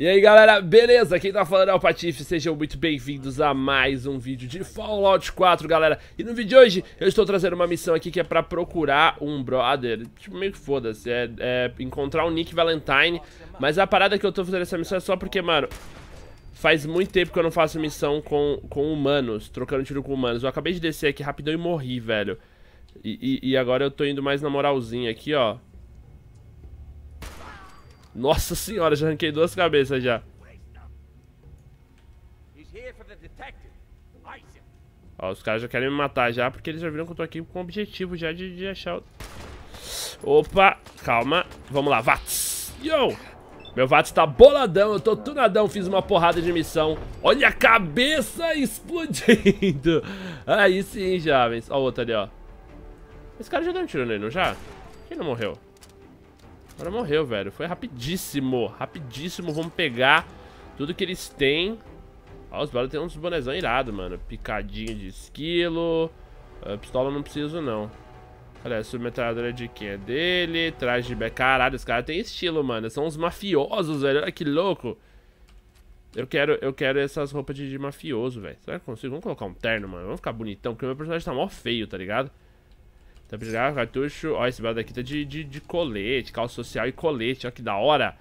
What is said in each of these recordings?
E aí galera, beleza? Quem tá falando é o Patife, sejam muito bem-vindos a mais um vídeo de Fallout 4, galera E no vídeo de hoje eu estou trazendo uma missão aqui que é pra procurar um brother Tipo, meio que foda-se, é, é, encontrar um Nick Valentine Mas a parada que eu tô fazendo essa missão é só porque, mano, faz muito tempo que eu não faço missão com, com humanos Trocando tiro com humanos, eu acabei de descer aqui rapidão e morri, velho e, e, e agora eu tô indo mais na moralzinha aqui, ó nossa senhora, já arranquei duas cabeças já. Ó, os caras já querem me matar já, porque eles já viram que eu tô aqui com o objetivo já de, de achar o... Opa, calma. Vamos lá, Vats. Yo! Meu Vats tá boladão, eu tô tunadão, fiz uma porrada de missão. Olha a cabeça explodindo. Aí sim, jovens. Ó o outro ali, ó. Esse cara já deu um tiro nele, não já? Quem não morreu? Agora morreu, velho. Foi rapidíssimo. Rapidíssimo. Vamos pegar tudo que eles têm. Ó, os Baros tem uns bonezão irado, mano. Picadinha de esquilo. Uh, pistola não preciso, não. Olha, submetralhadora de quem é dele. Traje de beca. Caralho, os caras têm estilo, mano. São uns mafiosos, velho. Olha que louco. Eu quero, eu quero essas roupas de, de mafioso, velho. Será que eu consigo? Vamos colocar um terno, mano. Vamos ficar bonitão, porque o meu personagem tá mó feio, tá ligado? Tá pra cartucho. Ah, ó, esse belo daqui tá de, de, de colete, calça social e colete. Ó, que da hora.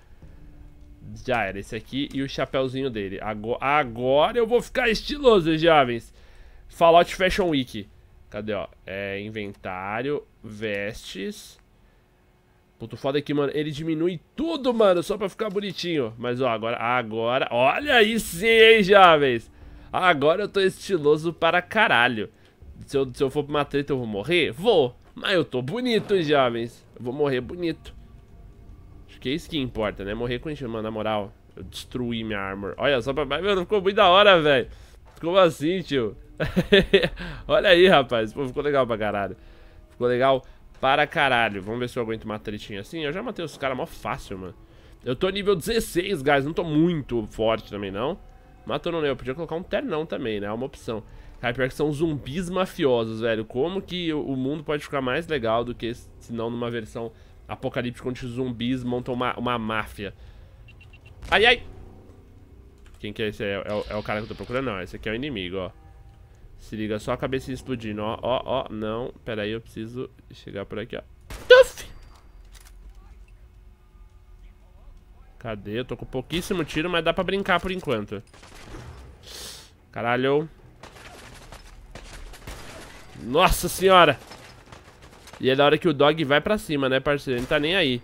Já era, esse aqui e o chapéuzinho dele. Agora, agora eu vou ficar estiloso, jovens. Fallout Fashion Week. Cadê, ó? É, inventário, vestes. Puto foda aqui, é mano. Ele diminui tudo, mano, só pra ficar bonitinho. Mas, ó, agora, agora... Olha isso, hein, jovens? Agora eu tô estiloso para caralho. Se eu, se eu for pra uma treta, eu vou morrer? Vou. Mas eu tô bonito, jovens. Eu vou morrer bonito. Acho que é isso que importa, né? Morrer com enxame, na moral. Eu destruí minha armor. Olha só pra... Meu, não ficou muito da hora, velho. Como assim, tio? Olha aí, rapaz. Pô, ficou legal pra caralho. Ficou legal para caralho. Vamos ver se eu aguento uma tretinha assim. Eu já matei os caras mó fácil, mano. Eu tô nível 16, guys. Não tô muito forte também, não. Matou no nível. Eu podia colocar um ternão também, né? É uma opção. Cara, pior que são zumbis mafiosos, velho. Como que o mundo pode ficar mais legal do que se não numa versão apocalíptica onde os zumbis montam uma, uma máfia? Ai, ai! Quem que é esse? É, é, é, o cara que eu tô procurando? Não, esse aqui é o inimigo, ó. Se liga, só a cabeça explodindo, ó, ó, ó. Não, pera aí, eu preciso chegar por aqui, ó. Tuff! Cadê? Eu tô com pouquíssimo tiro, mas dá pra brincar por enquanto. Caralho. Nossa senhora! E é da hora que o dog vai pra cima, né, parceiro? Ele não tá nem aí.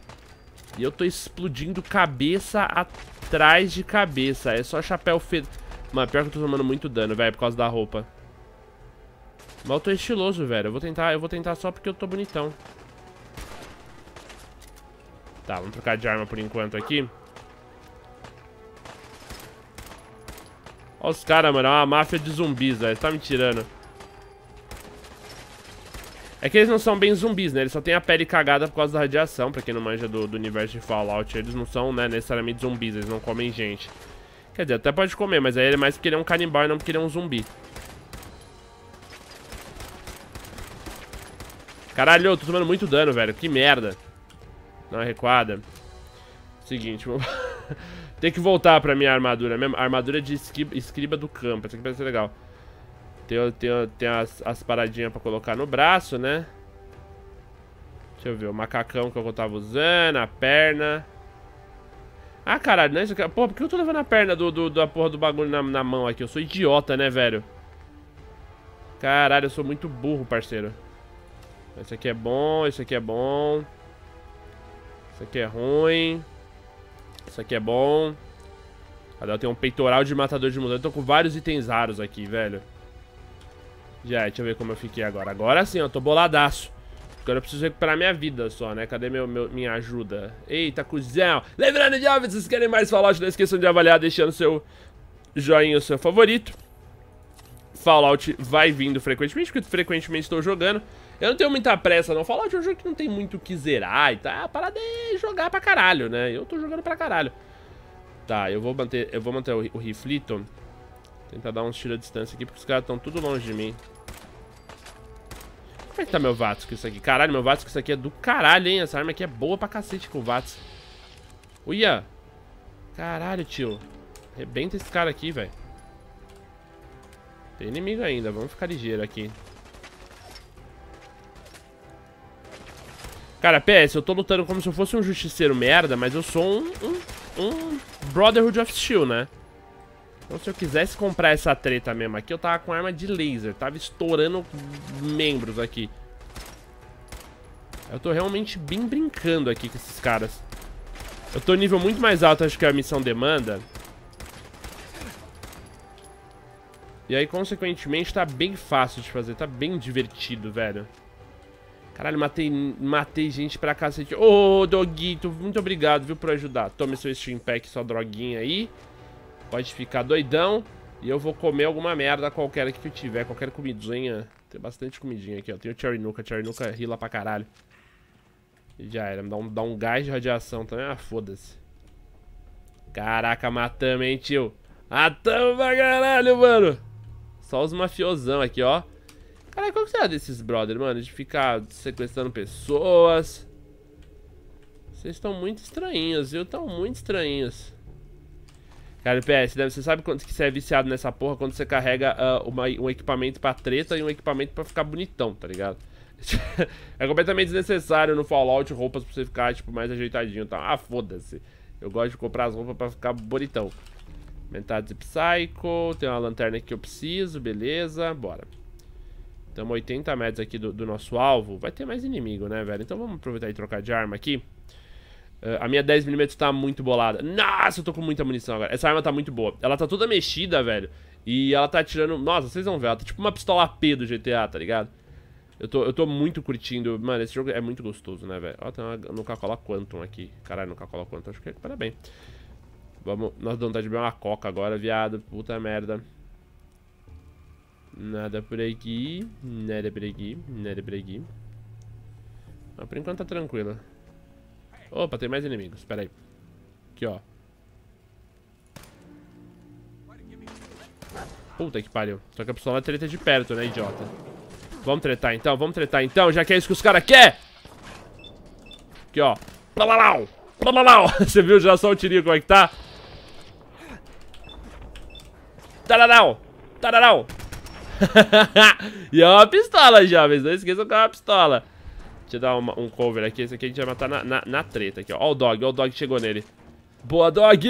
E eu tô explodindo cabeça atrás de cabeça. É só chapéu feito. Mano, pior que eu tô tomando muito dano, velho, por causa da roupa. Mas eu tô estiloso, velho. Eu vou tentar, eu vou tentar só porque eu tô bonitão. Tá, vamos trocar de arma por enquanto aqui. Olha os caras, mano. É uma máfia de zumbis, velho. Você tá me tirando. É que eles não são bem zumbis, né? Eles só têm a pele cagada por causa da radiação. Pra quem não manja do, do universo de Fallout, eles não são, né, necessariamente zumbis. Eles não comem gente. Quer dizer, até pode comer, mas aí ele é mais porque ele é um canibal e não porque ele é um zumbi. Caralho, eu tô tomando muito dano, velho. Que merda. Não é recuada. Seguinte, vou... Tem que voltar pra minha armadura mesmo. Armadura de escriba, escriba do campo. Essa aqui parece ser legal. Tem, tem, tem as, as paradinhas pra colocar no braço, né? Deixa eu ver, o macacão que eu tava usando, a perna. Ah, caralho, não é isso aqui. Pô, por que eu tô levando a perna do, do da porra do bagulho na, na mão aqui? Eu sou idiota, né, velho? Caralho, eu sou muito burro, parceiro. Esse aqui é bom, esse aqui é bom. Esse aqui é ruim. Esse aqui é bom. Cadê? Eu tenho um peitoral de matador de mutante. Eu tô com vários itens raros aqui, velho. Já, deixa eu ver como eu fiquei agora. Agora sim, eu tô boladaço. Agora eu preciso recuperar minha vida só, né? Cadê meu, meu minha ajuda? Eita, cuzão! Lembrando, jovens, se vocês querem mais Fallout, não esqueçam de avaliar deixando seu joinha, o seu favorito. Fallout vai vindo frequentemente, porque frequentemente estou jogando. Eu não tenho muita pressa, não. Fallout é um jogo que não tem muito o que zerar e tá. A parada é jogar pra caralho, né? Eu tô jogando pra caralho. Tá, eu vou manter, eu vou manter o, o Rifliton. Tentar dar uns tiros à distância aqui, porque os caras estão tudo longe de mim. Como é que tá meu Vatos com isso aqui? Caralho, meu Vatos com isso aqui é do caralho, hein? Essa arma aqui é boa pra cacete com o Vatos. Uia! Caralho, tio. Rebenta esse cara aqui, velho. Tem inimigo ainda, vamos ficar ligeiro aqui. Cara, PS, eu tô lutando como se eu fosse um justiceiro merda, mas eu sou um, um, um Brotherhood of Steel, né? Então se eu quisesse comprar essa treta mesmo aqui, eu tava com arma de laser. Tava estourando membros aqui. Eu tô realmente bem brincando aqui com esses caras. Eu tô nível muito mais alto, acho que a missão demanda. E aí, consequentemente, tá bem fácil de fazer. Tá bem divertido, velho. Caralho, matei, matei gente pra cacete. Ô, oh, Doguito, muito obrigado, viu, por ajudar. Tome seu Steam Pack, sua droguinha aí. Pode ficar doidão. E eu vou comer alguma merda qualquer que eu tiver. Qualquer comidinha. Tem bastante comidinha aqui, ó. Tem o Cherry Nuka. Cherry Nuka rila pra caralho. E já era. Me dá um, dá um gás de radiação também. Ah, foda-se. Caraca, matamos, hein, tio. Matamos pra caralho, mano. Só os mafiosão aqui, ó. Caralho, qual que será é desses brother, mano? De ficar sequestrando pessoas. Vocês estão muito estranhos, viu? Estão muito estranhos. Cara, PS, você sabe quando que você é viciado nessa porra quando você carrega uh, uma, um equipamento pra treta e um equipamento pra ficar bonitão, tá ligado? é completamente desnecessário no Fallout roupas pra você ficar, tipo, mais ajeitadinho e tá? tal. Ah, foda-se. Eu gosto de comprar as roupas pra ficar bonitão. Metade de Psycho, tem uma lanterna que eu preciso, beleza, bora. Estamos 80 metros aqui do, do nosso alvo. Vai ter mais inimigo, né, velho? Então vamos aproveitar e trocar de arma aqui. Eh, a minha 10mm tá muito bolada. Nossa, eu tô com muita munição agora. Essa arma tá muito boa. Ela tá toda mexida, velho. E ela tá atirando... Nossa, vocês vão ver. Ela tá tipo uma pistola P do GTA, tá ligado? Eu tô, eu tô muito curtindo. Mano, esse jogo é muito gostoso, né, velho? Ó, tem uma Nuka-Cola Quantum aqui. Caralho, Nuka-Cola Quantum. Acho que é parabéns. Vamos... Nossa, dá vontade de beber uma coca agora, viado. Puta merda. Nada por aqui. Nada por aqui. Nada por aqui. Mas por enquanto tá tranquila. Opa, tem mais inimigos. Pera aí. Aqui, ó. Puta que pariu. Só que a pistola treta de perto, né, idiota? Vamos tretar então, vamos tretar então, já que é isso que os caras querem! Aqui, ó. Você viu já só o tirinho como é que tá? Tararau. Tararau. e é uma pistola, jovens. Não esqueçam que é uma pistola. Deixa eu dar uma, um cover aqui. Esse aqui a gente vai matar na, na, na treta aqui, ó. Ó o dog, ó o dog chegou nele. Boa, dog!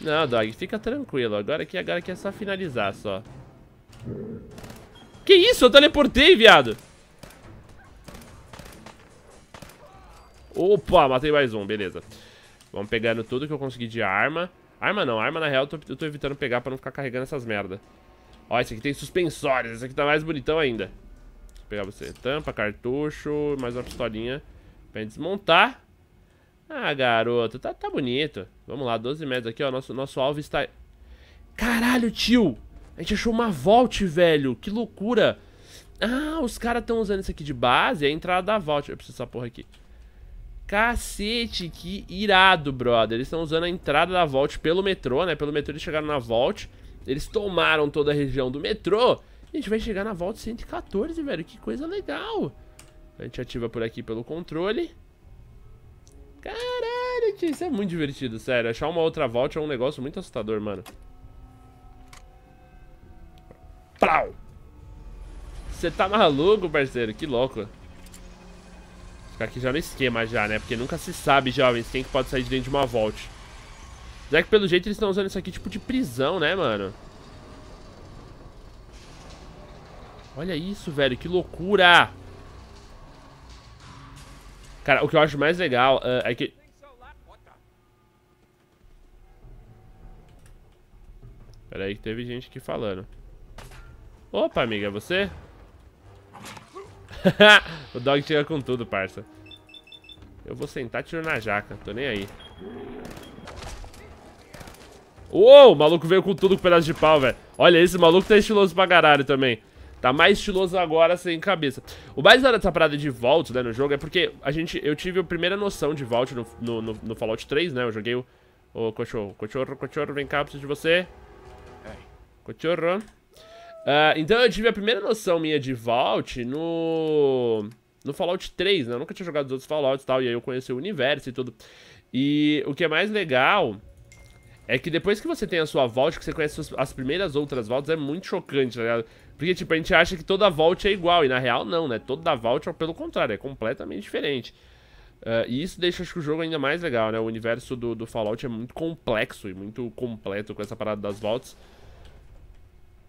Não, dog, fica tranquilo. Agora aqui, agora aqui é só finalizar, só. Que isso? Eu teleportei, viado! Opa, matei mais um, beleza. Vamos pegando tudo que eu consegui de arma. Arma não, arma na real eu tô, eu tô evitando pegar pra não ficar carregando essas merda. Ó, esse aqui tem suspensórios, esse aqui tá mais bonitão ainda pegar você. Tampa, cartucho, mais uma pistolinha pra gente desmontar. Ah, garoto, tá, tá bonito. Vamos lá, 12 metros aqui, ó. Nosso, nosso alvo está... Caralho, tio! A gente achou uma vault, velho. Que loucura. Ah, os caras estão usando isso aqui de base. É a entrada da vault. Eu preciso dessa porra aqui. Cacete, que irado, brother. Eles estão usando a entrada da vault pelo metrô, né? Pelo metrô eles chegaram na vault. Eles tomaram toda a região do metrô. A gente vai chegar na volta 114, velho. Que coisa legal. A gente ativa por aqui pelo controle. Caralho, tio, isso é muito divertido, sério. Achar uma outra volta é um negócio muito assustador, mano. Plau! Você tá maluco, parceiro? Que louco. Ficar aqui já no esquema já, né? Porque nunca se sabe, jovens, quem que pode sair de dentro de uma volta. Já é que pelo jeito eles estão usando isso aqui tipo de prisão, né, mano? Olha isso, velho, que loucura! Cara, o que eu acho mais legal uh, é que... Pera aí, teve gente aqui falando. Opa, amiga, é você? o dog chega com tudo, parça. Eu vou sentar tiro na jaca, tô nem aí. Uou, o maluco veio com tudo com um pedaço de pau, velho. Olha, esse maluco tá estiloso pra caralho também. Tá mais estiloso agora sem cabeça. O mais da dessa parada de vault, né, no jogo, é porque a gente, eu tive a primeira noção de vault no, no, no, no Fallout 3, né? Eu joguei o, o cachorro. Cachorro, cachorro, vem cá, preciso de você. Cachorro. Uh, então eu tive a primeira noção minha de vault no... No Fallout 3, né? Eu nunca tinha jogado os outros Fallouts e tal, e aí eu conheci o universo e tudo. E o que é mais legal é que depois que você tem a sua vault, que você conhece as primeiras outras vaults, é muito chocante, tá ligado? Porque, tipo, a gente acha que toda volta é igual, e na real não, né? Toda é pelo contrário, é completamente diferente. Uh, e isso deixa acho que o jogo ainda mais legal, né? O universo do, do Fallout é muito complexo e muito completo com essa parada das voltas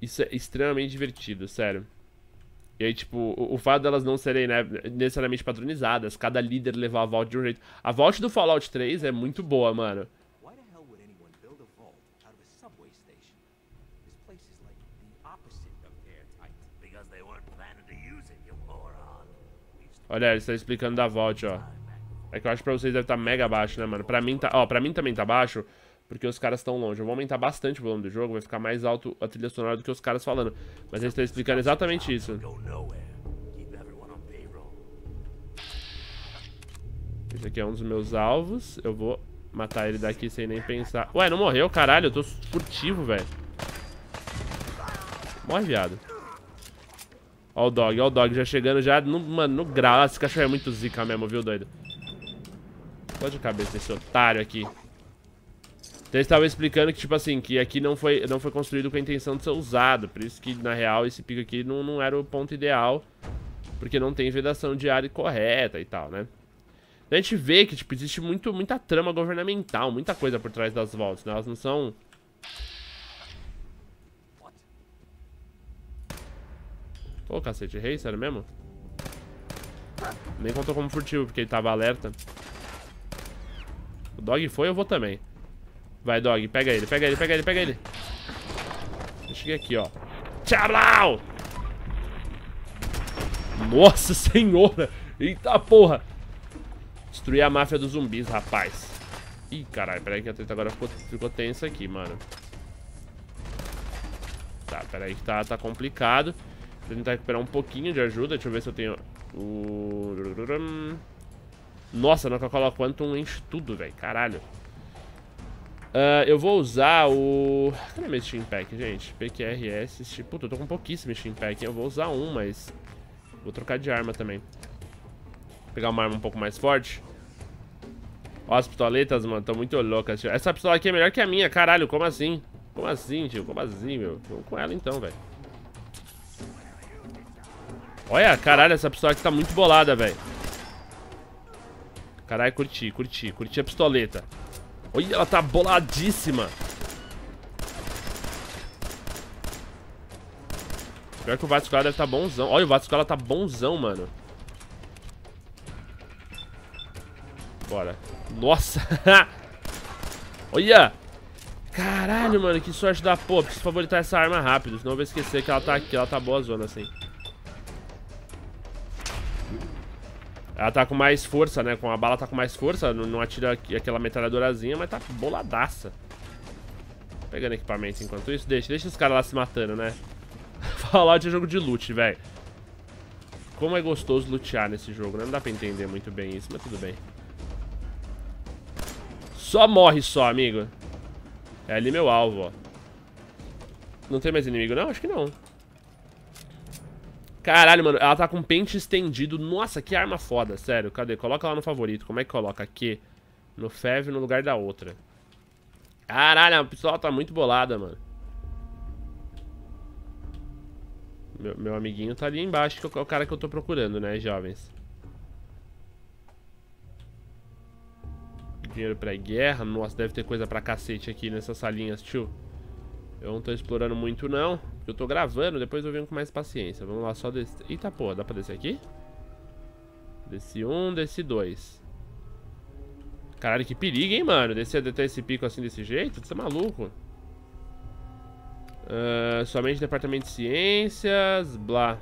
Isso é extremamente divertido, sério. E aí, tipo, o, o fato delas não serem né, necessariamente padronizadas, cada líder levar a volta de um jeito. A volta do Fallout 3 é muito boa, mano. Olha, ele está explicando da Vault, ó. É que eu acho que pra vocês deve estar tá mega baixo, né, mano? Pra mim tá... Ó, pra mim também tá baixo, porque os caras estão longe. Eu vou aumentar bastante o volume do jogo, vai ficar mais alto a trilha sonora do que os caras falando. Mas eles estão explicando exatamente isso. Esse aqui é um dos meus alvos. Eu vou matar ele daqui sem nem pensar. Ué, não morreu, caralho. Eu tô furtivo, velho. Morre, viado. Ó o dog, ó o dog já chegando já no, mano, no grau. Esse cachorro é muito zica mesmo, viu, doido? Pode cabeça esse otário aqui. Então estava explicando que, tipo assim, que aqui não foi, não foi construído com a intenção de ser usado. Por isso que, na real, esse pico aqui não, não era o ponto ideal. Porque não tem vedação de área correta e tal, né? Então a gente vê que, tipo, existe muito, muita trama governamental, muita coisa por trás das voltas, né? Elas não são Ô, cacete, rei, sério mesmo? Nem contou como furtivo, porque ele tava alerta. O dog foi, eu vou também. Vai, dog, pega ele, pega ele, pega ele, pega ele. Eu cheguei aqui, ó. Tchau! Nossa senhora! Eita porra! Destruir a máfia dos zumbis, rapaz. Ih, caralho, peraí que a treta agora ficou, ficou tensa aqui, mano. Tá, peraí que tá, tá complicado. Vou tentar recuperar um pouquinho de ajuda. Deixa eu ver se eu tenho... Nossa, na Coca-Cola Quantum enche tudo, velho. Caralho. Uh, eu vou usar o... Cadê meu Steam Pack, gente? PQRS, Steam... Puta, eu tô com pouquíssimo Steam Pack. Eu vou usar um, mas... Vou trocar de arma também. Vou pegar uma arma um pouco mais forte. Ó, as pistoletas, mano, estão muito loucas, tio. Essa pistola aqui é melhor que a minha, caralho. Como assim? Como assim, tio? Como assim, meu? Vamos com ela então, velho. Olha, caralho, essa pistola aqui tá muito bolada, velho. Caralho, curti, curti, curti a pistoleta. Olha, ela tá boladíssima. Pior que o Vatscala deve tá bonzão. Olha, o Vatscala tá bonzão, mano. Bora. Nossa! Olha! Caralho, mano, que sorte da porra. Preciso favoritar essa arma rápido, senão eu vou esquecer que ela tá aqui. Ela tá boa zona, assim. Ela tá com mais força, né? Com a bala tá com mais força, não, não atira aquela metralhadorazinha, mas tá boladaça. Pegando equipamento enquanto isso. Deixa, deixa os caras lá se matando, né? Fallout é jogo de loot, velho. Como é gostoso lutear nesse jogo, né? Não dá pra entender muito bem isso, mas tudo bem. Só morre só, amigo. É ali meu alvo, ó. Não tem mais inimigo, não? Acho que não. Caralho, mano, ela tá com pente estendido. Nossa, que arma foda, sério. Cadê? Coloca ela no favorito. Como é que coloca? Aqui. No Fev no lugar da outra. Caralho, a pistola tá muito bolada, mano. Meu, meu amiguinho tá ali embaixo, que é, é o cara que eu tô procurando, né, jovens? Dinheiro pra guerra. Nossa, deve ter coisa pra cacete aqui nessas salinhas, tio. Eu não tô explorando muito, não. Eu tô gravando, depois eu venho com mais paciência. Vamos lá, só descer. Eita porra, dá pra descer aqui? Desci um, desci dois. Caralho, que perigo, hein, mano? Descer até esse pico assim desse jeito? Você é maluco? Uh, somente departamento de ciências, blá.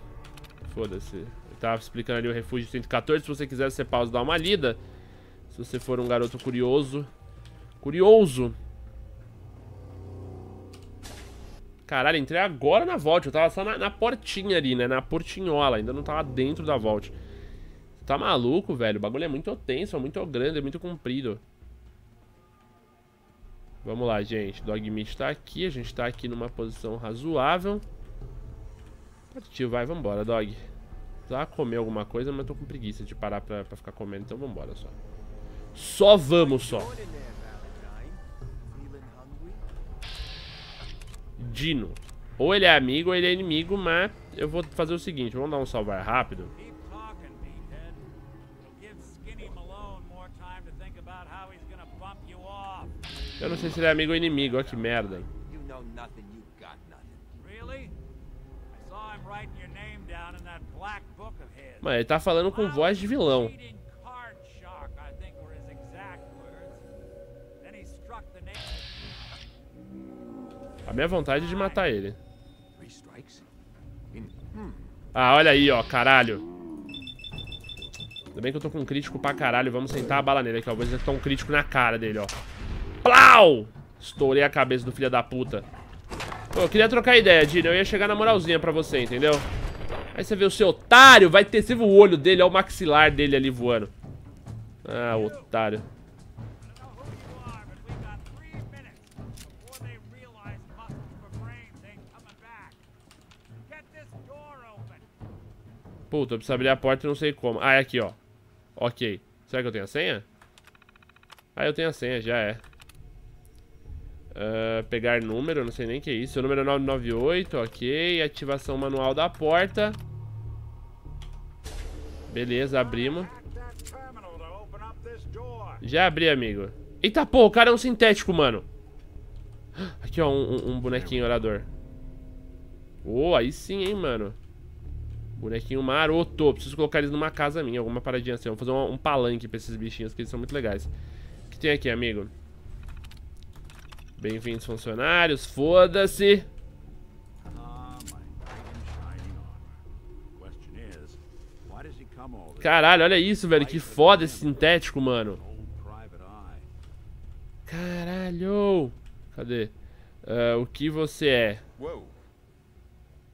Foda-se. Eu tava explicando ali o refúgio 114. Se você quiser, você pausa e dá uma lida. Se você for um garoto curioso. Curioso. Caralho, entrei agora na vault. Eu tava só na, na portinha ali, né? Na portinhola. Ainda não tava dentro da vault. Tá maluco, velho? O bagulho é muito tenso, é muito grande, é muito comprido. Vamos lá, gente. Dogmeat tá aqui. A gente tá aqui numa posição razoável. Partiu, vai. Vambora, dog. a comer alguma coisa, mas tô com preguiça de parar pra, pra ficar comendo. Então vambora só. Só vamos, só. Dino. Ou ele é amigo ou ele é inimigo, mas eu vou fazer o seguinte, vamos dar um salvar rápido. Eu não sei se ele é amigo ou inimigo, olha que merda. Mano, ele tá falando com voz de vilão. A minha vontade é de matar ele. Ah, olha aí, ó, caralho. Ainda bem que eu tô com um crítico pra caralho. Vamos sentar a bala nele aqui, ó. Vou tô tá um crítico na cara dele, ó. Plau! Estourei a cabeça do filho da puta. Pô, eu queria trocar ideia, Dino. Eu ia chegar na moralzinha pra você, entendeu? Aí você vê o seu otário, vai ter... Você o olho dele, ó o maxilar dele ali voando. Ah, otário. Puta, eu preciso abrir a porta e não sei como. Ah, é aqui, ó. Ok. Será que eu tenho a senha? Ah, eu tenho a senha, já é. Uh, pegar número, não sei nem que é isso. O número é 998, ok. Ativação manual da porta. Beleza, abrimos. Já abri, amigo. Eita, pô, o cara é um sintético, mano. Aqui, ó, um, um bonequinho orador. Oh, aí sim, hein, mano. Bonequinho maroto. Preciso colocar eles numa casa minha, alguma paradinha assim. Vamos fazer um, um palanque pra esses bichinhos, que eles são muito legais. O que tem aqui, amigo? Bem-vindos, funcionários. Foda-se. Caralho, olha isso, velho. Que foda esse sintético, mano. Caralho. Cadê? Uh, o que você é?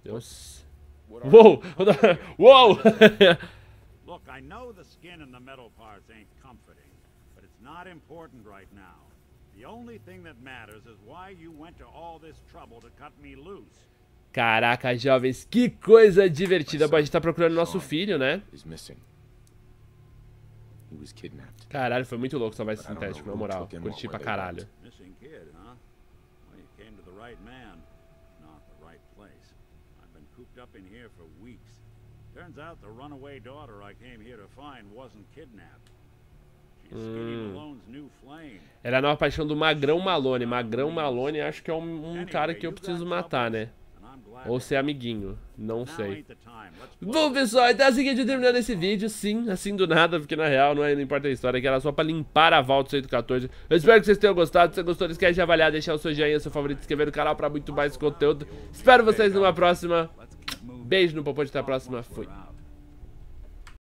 Deus. Whoa! Whoa! Look, I know the skin and the metal parts ain't comforting, but it's not important right now. The only thing that matters is why you went to all this trouble to cut me loose. Caraca, jovens, que coisa divertida. Bom, a gente tá procurando nosso filho, né? Caralho, foi muito louco salvar esse sintético, na moral. Curti pra caralho. Missing kid, huh? Well, you came to the right man locked up in here for weeks. Turns out the runaway daughter I came here to find wasn't kidnapped. Hum. Era a nova paixão do Magrão Malone. Magrão Malone acho que é um, um cara que eu preciso matar, né? Ou ser amiguinho, não sei. Bom, pessoal, então é assim que a gente terminando esse vídeo. Sim, assim do nada, porque na real não, é, não importa a história, que era só pra limpar a Vault 114. Eu espero que vocês tenham gostado. Se você gostou, não esquece de avaliar, deixar o seu joinha, seu favorito, inscrever no canal pra muito mais conteúdo. Espero vocês numa próxima. Beijo no popote, até a próxima. Fui.